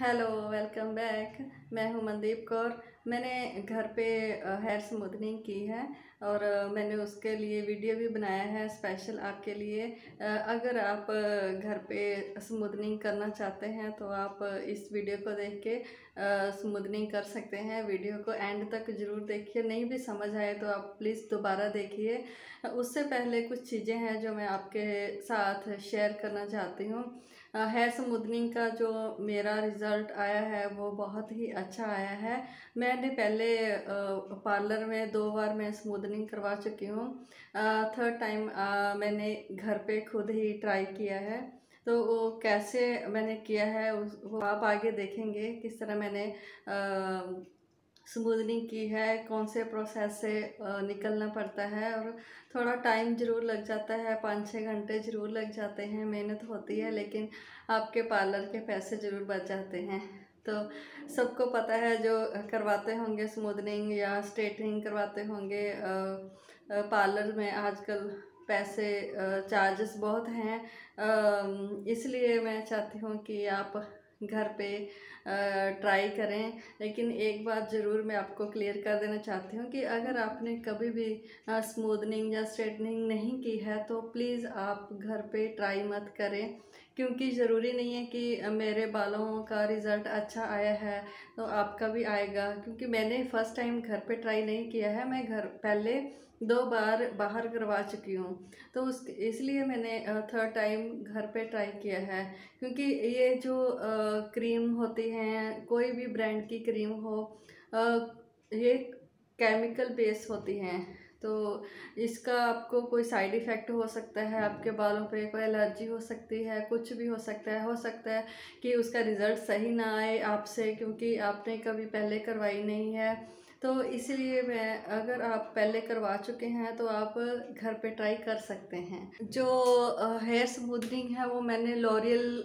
hello welcome back मैं हूं मनदीप कौर मैंने घर पे हेयर स्मूथनिंग की है और मैंने उसके लिए वीडियो भी बनाया है स्पेशल आपके लिए अगर आप घर पे स्मूथनिंग करना चाहते हैं तो आप इस वीडियो को देख के स्मूथनिंग कर सकते हैं वीडियो को एंड तक ज़रूर देखिए नहीं भी समझ आए तो आप प्लीज़ दोबारा देखिए उससे पहले कुछ चीज़ें हैं जो मैं आपके साथ शेयर करना चाहती हूँ हेयर स्मूथनिंग का जो मेरा रिज़ल्ट आया है वो बहुत ही अच्छा आया है मैं मैंने पहले पार्लर में दो बार मैं स्मूदनिंग करवा चुकी हूँ थर्ड टाइम मैंने घर पे खुद ही ट्राई किया है तो वो कैसे मैंने किया है वो आप आगे देखेंगे किस तरह मैंने स्मूदनिंग की है कौन से प्रोसेस से निकलना पड़ता है और थोड़ा टाइम ज़रूर लग जाता है पाँच छः घंटे ज़रूर लग जाते हैं मेहनत होती है लेकिन आपके पार्लर के पैसे ज़रूर बच जाते हैं तो सबको पता है जो करवाते होंगे स्मूदनिंग या स्ट्रेटनिंग करवाते होंगे पार्लर में आजकल पैसे चार्जेस बहुत हैं इसलिए मैं चाहती हूँ कि आप घर पे ट्राई करें लेकिन एक बात ज़रूर मैं आपको क्लियर कर देना चाहती हूँ कि अगर आपने कभी भी स्मूदनिंग या स्ट्रेटनिंग नहीं की है तो प्लीज़ आप घर पे ट्राई मत करें क्योंकि ज़रूरी नहीं है कि मेरे बालों का रिज़ल्ट अच्छा आया है तो आपका भी आएगा क्योंकि मैंने फ़र्स्ट टाइम घर पे ट्राई नहीं किया है मैं घर पहले दो बार बाहर करवा चुकी हूँ तो उस इसलिए मैंने थर्ड टाइम घर पे ट्राई किया है क्योंकि ये जो क्रीम होती हैं कोई भी ब्रांड की क्रीम हो ये केमिकल बेस होती हैं तो इसका आपको कोई साइड इफ़ेक्ट हो सकता है आपके बालों पे कोई एलर्जी हो सकती है कुछ भी हो सकता है हो सकता है कि उसका रिज़ल्ट सही ना आए आपसे क्योंकि आपने कभी पहले करवाई नहीं है तो इसलिए मैं अगर आप पहले करवा चुके हैं तो आप घर पे ट्राई कर सकते हैं जो हेयर स्मूथनिंग है वो मैंने लॉरियल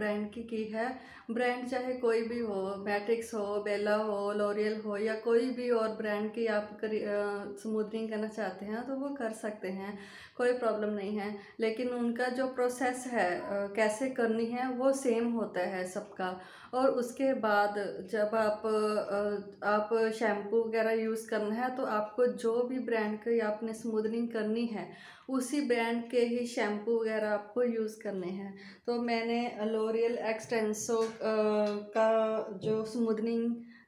ब्रांड की की है ब्रांड चाहे कोई भी हो मैट्रिक्स हो बेला हो लॉरियल हो या कोई भी और ब्रांड की आप स्मूदनिंग करना चाहते हैं तो वो कर सकते हैं कोई प्रॉब्लम नहीं है लेकिन उनका जो प्रोसेस है कैसे करनी है वो सेम होता है सबका और उसके बाद जब आप आप शैम्पू वगैरह यूज़ करना है तो आपको जो भी ब्रांड की आपने स्मूदनिंग करनी है उसी ब्रांड के ही शैम्पू वगैरह आपको यूज़ करने हैं तो मैंने लोरियल एक्सटेंसो का जो स्मूदनिंग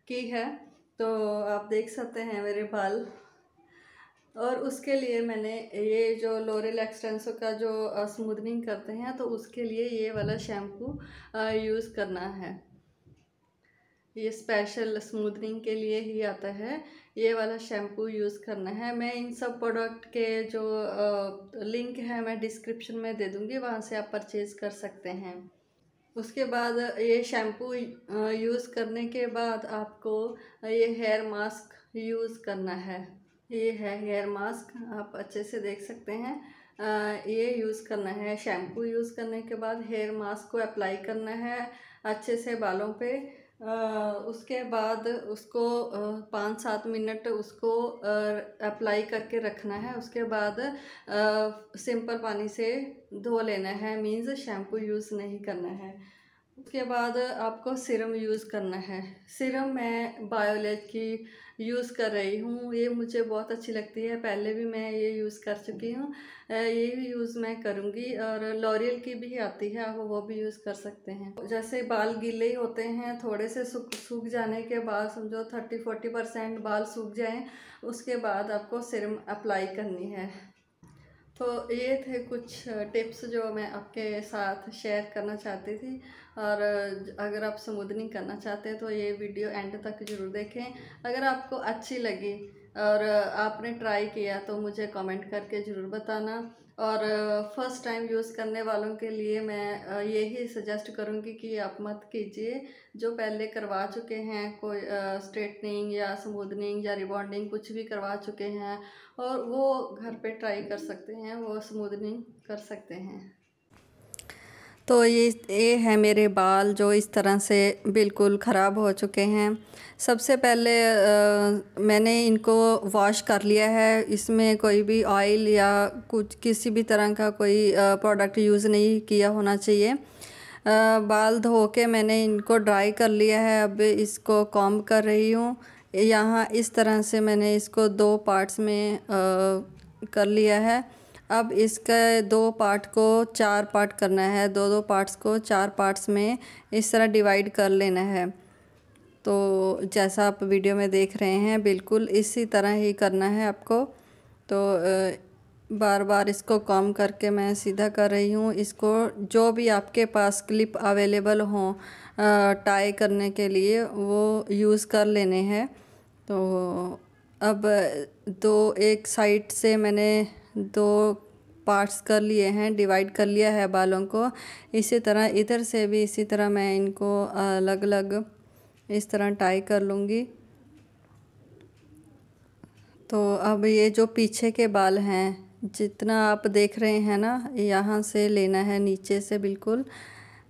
की है तो आप देख सकते हैं मेरे बाल और उसके लिए मैंने ये जो लोरियल एक्सटेंसो का जो स्मूदनिंग करते हैं तो उसके लिए ये वाला शैम्पू यूज़ करना है ये स्पेशल स्मूदनिंग के लिए ही आता है ये वाला शैम्पू यूज़ करना है मैं इन सब प्रोडक्ट के जो लिंक है मैं डिस्क्रिप्शन में दे दूँगी वहाँ से आप परचेज़ कर सकते हैं उसके बाद ये शैम्पू यूज़ करने के बाद आपको ये हेयर मास्क यूज़ करना है ये है हेयर मास्क आप अच्छे से देख सकते हैं आ, ये यूज़ करना है शैम्पू यूज़ करने के बाद हेयर मास्क को अप्लाई करना है अच्छे से बालों पे उसके बाद उसको पाँच सात मिनट उसको अप्लाई करके रखना है उसके बाद सिंपल पानी से धो लेना है मीन्स शैम्पू यूज़ नहीं करना है उसके बाद आपको सिरम यूज़ करना है सिरम मैं बायोलेज की यूज़ कर रही हूँ ये मुझे बहुत अच्छी लगती है पहले भी मैं ये यूज़ कर चुकी हूँ ये भी यूज़ मैं करूँगी और लॉरियल की भी आती है आप वो भी यूज़ कर सकते हैं जैसे बाल गीले ही होते हैं थोड़े से सूख सूख जाने के बाद समझो थर्टी फोर्टी परसेंट बाल सूख जाएँ उसके बाद आपको सिरम अप्लाई करनी है तो ये थे कुछ टिप्स जो मैं आपके साथ शेयर करना चाहती थी और अगर आप समुद्री करना चाहते हैं तो ये वीडियो एंड तक जरूर देखें अगर आपको अच्छी लगी और आपने ट्राई किया तो मुझे कमेंट करके ज़रूर बताना और फर्स्ट टाइम यूज़ करने वालों के लिए मैं यही सजेस्ट करूँगी कि आप मत कीजिए जो पहले करवा चुके हैं कोई स्ट्रेटनिंग या स्मूदनिंग या रिबॉन्डिंग कुछ भी करवा चुके हैं और वो घर पे ट्राई कर सकते हैं वो स्मूदनिंग कर सकते हैं तो ये ये है मेरे बाल जो इस तरह से बिल्कुल ख़राब हो चुके हैं सबसे पहले आ, मैंने इनको वॉश कर लिया है इसमें कोई भी ऑयल या कुछ किसी भी तरह का कोई प्रोडक्ट यूज़ नहीं किया होना चाहिए आ, बाल धो के मैंने इनको ड्राई कर लिया है अब इसको कॉम कर रही हूँ यहाँ इस तरह से मैंने इसको दो पार्ट्स में आ, कर लिया है अब इसके दो पार्ट को चार पार्ट करना है दो दो पार्ट्स को चार पार्ट्स में इस तरह डिवाइड कर लेना है तो जैसा आप वीडियो में देख रहे हैं बिल्कुल इसी तरह ही करना है आपको तो बार बार इसको कम करके मैं सीधा कर रही हूँ इसको जो भी आपके पास क्लिप अवेलेबल हों टाई करने के लिए वो यूज़ कर लेने हैं तो अब दो एक साइड से मैंने दो पार्ट्स कर लिए हैं डिवाइड कर लिया है बालों को इसी तरह इधर से भी इसी तरह मैं इनको अलग अलग इस तरह टाई कर लूँगी तो अब ये जो पीछे के बाल हैं जितना आप देख रहे हैं ना यहाँ से लेना है नीचे से बिल्कुल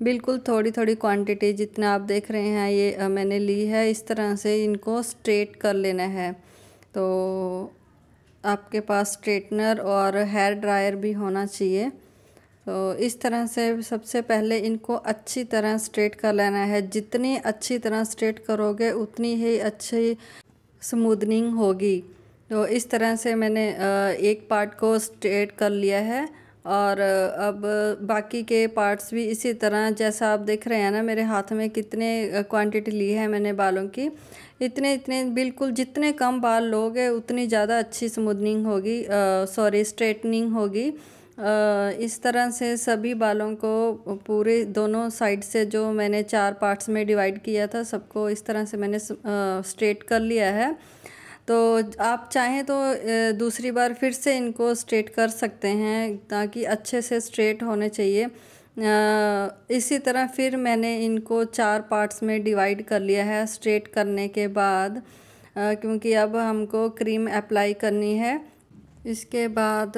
बिल्कुल थोड़ी थोड़ी क्वांटिटी जितना आप देख रहे हैं ये मैंने ली है इस तरह से इनको स्ट्रेट कर लेना है तो आपके पास स्ट्रेटनर और हेयर ड्रायर भी होना चाहिए तो इस तरह से सबसे पहले इनको अच्छी तरह स्ट्रेट कर लेना है जितनी अच्छी तरह स्ट्रेट करोगे उतनी ही अच्छी स्मूदनिंग होगी तो इस तरह से मैंने एक पार्ट को स्ट्रेट कर लिया है और अब बाकी के पार्ट्स भी इसी तरह जैसा आप देख रहे हैं ना मेरे हाथ में कितने क्वांटिटी ली है मैंने बालों की इतने इतने बिल्कुल जितने कम बाल लोगे उतनी ज़्यादा अच्छी स्मूदनिंग होगी सॉरी स्ट्रेटनिंग होगी इस तरह से सभी बालों को पूरे दोनों साइड से जो मैंने चार पार्ट्स में डिवाइड किया था सबको इस तरह से मैंने स्ट्रेट कर लिया है तो आप चाहें तो दूसरी बार फिर से इनको स्ट्रेट कर सकते हैं ताकि अच्छे से स्ट्रेट होने चाहिए इसी तरह फिर मैंने इनको चार पार्ट्स में डिवाइड कर लिया है स्ट्रेट करने के बाद क्योंकि अब हमको क्रीम अप्लाई करनी है इसके बाद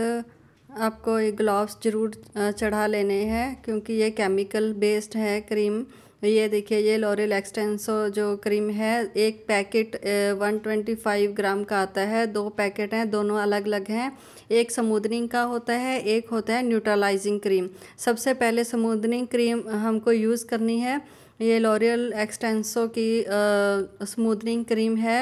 आपको ये ग्लव्स ज़रूर चढ़ा लेने हैं क्योंकि ये केमिकल बेस्ड है क्रीम ये देखिए ये लॉरेल एक्सटेंसो जो क्रीम है एक packet one twenty five gram का आता है दो पैकेट हैं दोनों अलग अलग हैं एक समूदनिंग का होता है एक होता है न्यूट्रलाइजिंग क्रीम सबसे पहले समूदनिंग क्रीम हमको यूज़ करनी है ये लॉरियल एक्सटेंसो की स्मूदनिंग क्रीम है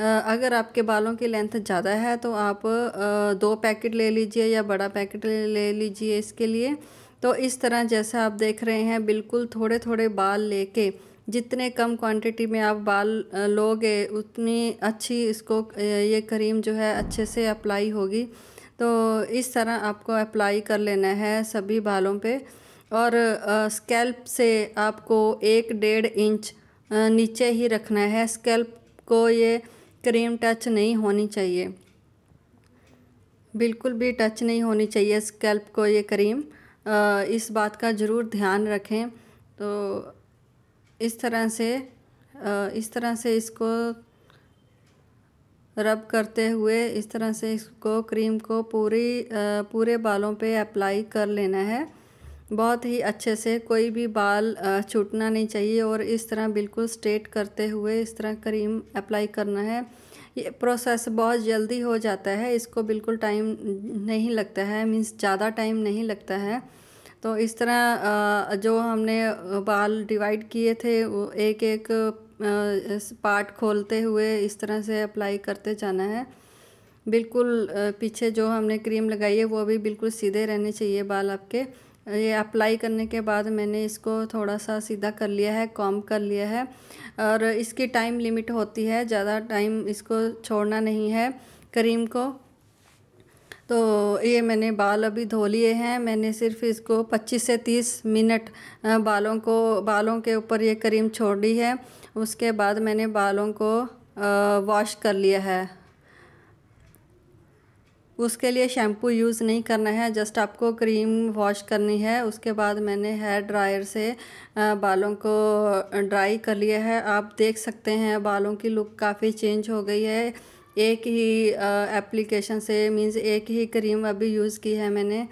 आ, अगर आपके बालों की लेंथ ज़्यादा है तो आप आ, दो पैकेट ले लीजिए या बड़ा पैकेट ले लीजिए इसके लिए तो इस तरह जैसा आप देख रहे हैं बिल्कुल थोड़े थोड़े बाल लेके जितने कम क्वांटिटी में आप बाल लोगे उतनी अच्छी इसको ये क्रीम जो है अच्छे से अप्लाई होगी तो इस तरह आपको अप्लाई कर लेना है सभी बालों पे और स्कैल्प से आपको एक डेढ़ इंच नीचे ही रखना है स्कैल्प को ये क्रीम टच नहीं होनी चाहिए बिल्कुल भी टच नहीं होनी चाहिए स्कैल्प को ये क्रीम इस बात का ज़रूर ध्यान रखें तो इस तरह से इस तरह से इसको रब करते हुए इस तरह से इसको क्रीम को पूरी पूरे बालों पे अप्लाई कर लेना है बहुत ही अच्छे से कोई भी बाल छूटना नहीं चाहिए और इस तरह बिल्कुल स्ट्रेट करते हुए इस तरह क्रीम अप्लाई करना है ये प्रोसेस बहुत जल्दी हो जाता है इसको बिल्कुल टाइम नहीं लगता है मीन्स ज़्यादा टाइम नहीं लगता है तो इस तरह जो हमने बाल डिवाइड किए थे एक एक पार्ट खोलते हुए इस तरह से अप्लाई करते जाना है बिल्कुल पीछे जो हमने क्रीम लगाई है वो भी बिल्कुल सीधे रहने चाहिए बाल आपके ये अप्लाई करने के बाद मैंने इसको थोड़ा सा सीधा कर लिया है कॉम कर लिया है और इसकी टाइम लिमिट होती है ज़्यादा टाइम इसको छोड़ना नहीं है करीम को तो ये मैंने बाल अभी धो लिए हैं मैंने सिर्फ इसको 25 से 30 मिनट बालों को बालों के ऊपर ये करीम दी है उसके बाद मैंने बालों को वॉश कर लिया है उसके लिए शैम्पू यूज़ नहीं करना है जस्ट आपको क्रीम वॉश करनी है उसके बाद मैंने हेयर ड्रायर से बालों को ड्राई कर लिया है आप देख सकते हैं बालों की लुक काफ़ी चेंज हो गई है एक ही एप्लीकेशन से मींस एक ही क्रीम अभी यूज़ की है मैंने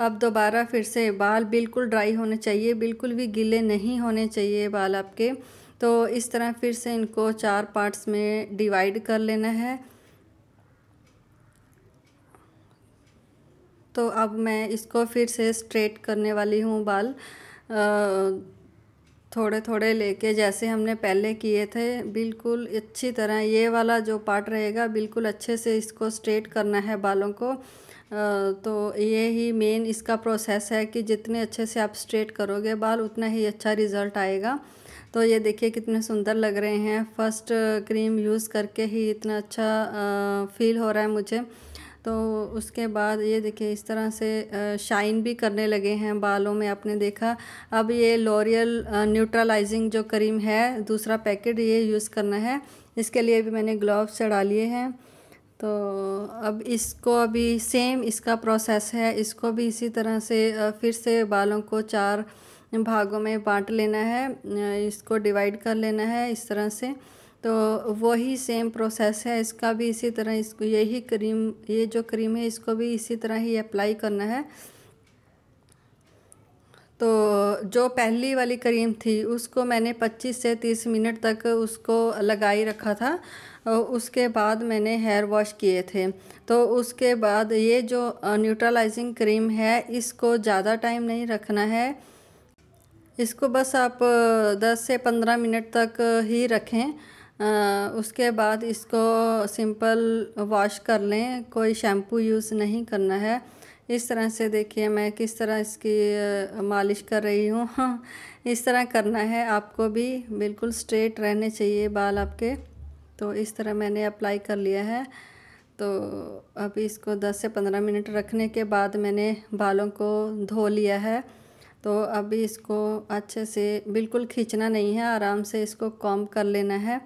अब दोबारा फिर से बाल बिल्कुल ड्राई होने चाहिए बिल्कुल भी गीले नहीं होने चाहिए बाल आपके तो इस तरह फिर से इनको चार पार्ट्स में डिवाइड कर लेना है तो अब मैं इसको फिर से स्ट्रेट करने वाली हूँ बाल थोड़े थोड़े लेके जैसे हमने पहले किए थे बिल्कुल अच्छी तरह ये वाला जो पार्ट रहेगा बिल्कुल अच्छे से इसको स्ट्रेट करना है बालों को तो ये ही मेन इसका प्रोसेस है कि जितने अच्छे से आप स्ट्रेट करोगे बाल उतना ही अच्छा रिज़ल्ट आएगा तो ये देखिए कितने सुंदर लग रहे हैं फर्स्ट क्रीम यूज़ करके ही इतना अच्छा फील हो रहा है मुझे तो उसके बाद ये देखिए इस तरह से शाइन भी करने लगे हैं बालों में आपने देखा अब ये लॉरियल न्यूट्रलाइजिंग जो क्रीम है दूसरा पैकेट ये यूज़ करना है इसके लिए भी मैंने ग्लोव चढ़ा लिए हैं तो अब इसको अभी सेम इसका प्रोसेस है इसको भी इसी तरह से फिर से बालों को चार भागों में बांट लेना है इसको डिवाइड कर लेना है इस तरह से तो वही सेम प्रोसेस है इसका भी इसी तरह इसको यही क्रीम ये जो क्रीम है इसको भी इसी तरह ही अप्लाई करना है तो जो पहली वाली क्रीम थी उसको मैंने 25 से 30 मिनट तक उसको लगाई रखा था उसके बाद मैंने हेयर वॉश किए थे तो उसके बाद ये जो न्यूट्रलाइजिंग क्रीम है इसको ज़्यादा टाइम नहीं रखना है इसको बस आप 10 से 15 मिनट तक ही रखें उसके बाद इसको सिंपल वॉश कर लें कोई शैम्पू यूज़ नहीं करना है इस तरह से देखिए मैं किस तरह इसकी मालिश कर रही हूँ हाँ, इस तरह करना है आपको भी बिल्कुल स्ट्रेट रहने चाहिए बाल आपके तो इस तरह मैंने अप्लाई कर लिया है तो अब इसको 10 से 15 मिनट रखने के बाद मैंने बालों को धो लिया है तो अभी इसको अच्छे से बिल्कुल खींचना नहीं है आराम से इसको कॉम कर लेना है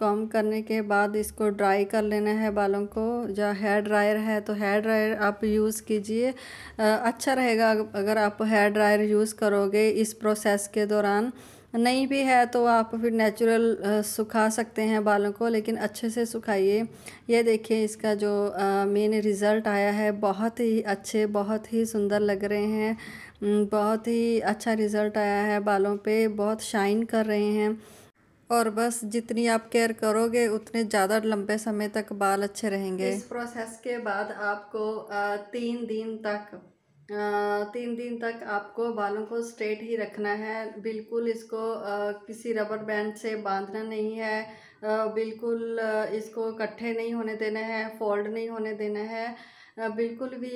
कॉम करने के बाद इसको ड्राई कर लेना है बालों को जो हेयर ड्रायर है तो हेयर ड्रायर आप यूज़ कीजिए अच्छा रहेगा अगर आप हेयर ड्रायर यूज़ करोगे इस प्रोसेस के दौरान नहीं भी है तो आप फिर नेचुरल सुखा सकते हैं बालों को लेकिन अच्छे से सुखाइए ये देखिए इसका जो मेन रिज़ल्ट आया है बहुत ही अच्छे बहुत ही सुंदर लग रहे हैं बहुत ही अच्छा रिज़ल्ट आया है बालों पे बहुत शाइन कर रहे हैं और बस जितनी आप केयर करोगे उतने ज़्यादा लंबे समय तक बाल अच्छे रहेंगे इस प्रोसेस के बाद आपको तीन दिन तक तीन दिन तक आपको बालों को स्ट्रेट ही रखना है बिल्कुल इसको किसी रबर बैंड से बांधना नहीं है बिल्कुल इसको इकट्ठे नहीं होने देना है फोल्ड नहीं होने देना है बिल्कुल भी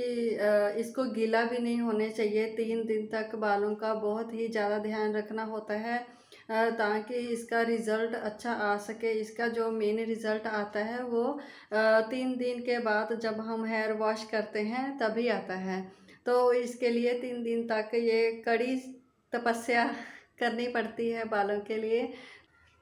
इसको गीला भी नहीं होने चाहिए तीन दिन तक बालों का बहुत ही ज़्यादा ध्यान रखना होता है ताकि इसका रिज़ल्ट अच्छा आ सके इसका जो मेन रिज़ल्ट आता है वो तीन दिन के बाद जब हम हेयर वॉश करते हैं तभी आता है तो इसके लिए तीन दिन तक ये कड़ी तपस्या करनी पड़ती है बालों के लिए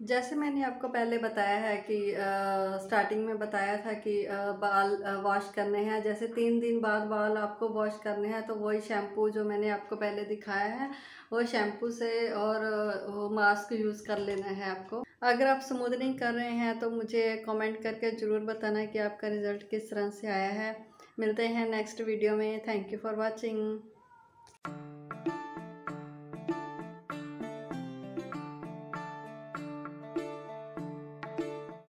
जैसे मैंने आपको पहले बताया है कि आ, स्टार्टिंग में बताया था कि आ, बाल वॉश करने हैं जैसे तीन दिन बाद बाल आपको वॉश करने हैं तो वही शैम्पू जो मैंने आपको पहले दिखाया है वो शैम्पू से और वो मास्क यूज़ कर लेना है आपको अगर आप स्मूदनिंग कर रहे हैं तो मुझे कमेंट करके ज़रूर बताना कि आपका रिज़ल्ट किस तरह से आया है मिलते हैं नेक्स्ट वीडियो में थैंक यू फॉर वॉचिंग